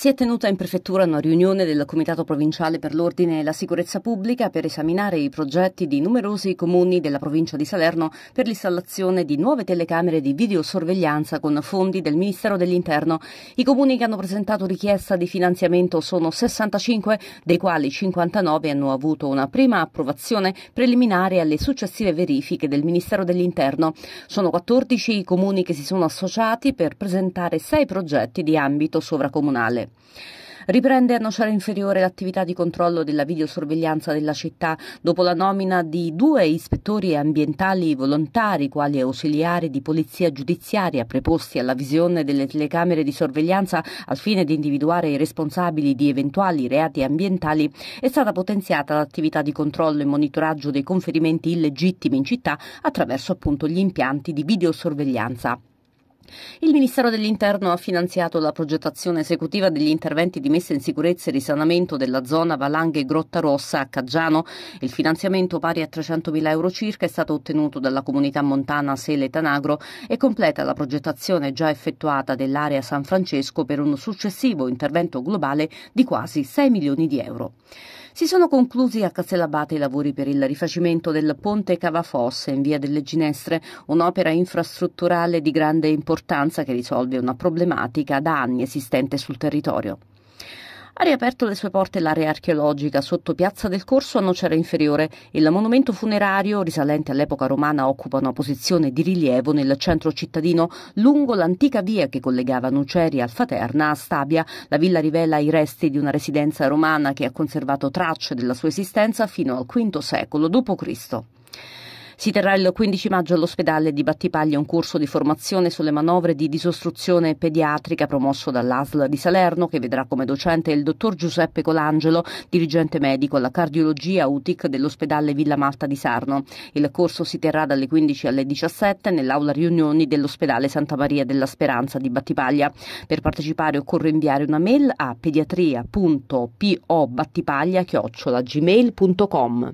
Si è tenuta in prefettura una riunione del Comitato Provinciale per l'Ordine e la Sicurezza Pubblica per esaminare i progetti di numerosi comuni della provincia di Salerno per l'installazione di nuove telecamere di videosorveglianza con fondi del Ministero dell'Interno. I comuni che hanno presentato richiesta di finanziamento sono 65, dei quali 59 hanno avuto una prima approvazione preliminare alle successive verifiche del Ministero dell'Interno. Sono 14 i comuni che si sono associati per presentare sei progetti di ambito sovracomunale. Riprende a nociare Inferiore l'attività di controllo della videosorveglianza della città dopo la nomina di due ispettori ambientali volontari quali ausiliari di polizia giudiziaria preposti alla visione delle telecamere di sorveglianza al fine di individuare i responsabili di eventuali reati ambientali. È stata potenziata l'attività di controllo e monitoraggio dei conferimenti illegittimi in città attraverso appunto gli impianti di videosorveglianza. Il Ministero dell'Interno ha finanziato la progettazione esecutiva degli interventi di messa in sicurezza e risanamento della zona Valanghe Grotta Rossa a Caggiano. Il finanziamento pari a 300.000 euro circa è stato ottenuto dalla comunità montana Sele Tanagro e completa la progettazione già effettuata dell'area San Francesco per un successivo intervento globale di quasi 6 milioni di euro. Si sono conclusi a Castellabate i lavori per il rifacimento del ponte Cavafosse in via delle Ginestre, un'opera infrastrutturale di grande importanza che risolve una problematica da anni esistente sul territorio ha riaperto le sue porte l'area archeologica sotto Piazza del Corso a Nocera Inferiore. Il monumento funerario, risalente all'epoca romana, occupa una posizione di rilievo nel centro cittadino, lungo l'antica via che collegava Nuceria al Faterna a Stabia. La villa rivela i resti di una residenza romana che ha conservato tracce della sua esistenza fino al V secolo d.C. Si terrà il 15 maggio all'ospedale di Battipaglia un corso di formazione sulle manovre di disostruzione pediatrica promosso dall'ASL di Salerno che vedrà come docente il dottor Giuseppe Colangelo, dirigente medico alla cardiologia UTIC dell'ospedale Villa Malta di Sarno. Il corso si terrà dalle 15 alle 17 nell'aula riunioni dell'ospedale Santa Maria della Speranza di Battipaglia. Per partecipare occorre inviare una mail a pediatria.pobattipaglia.gmail.com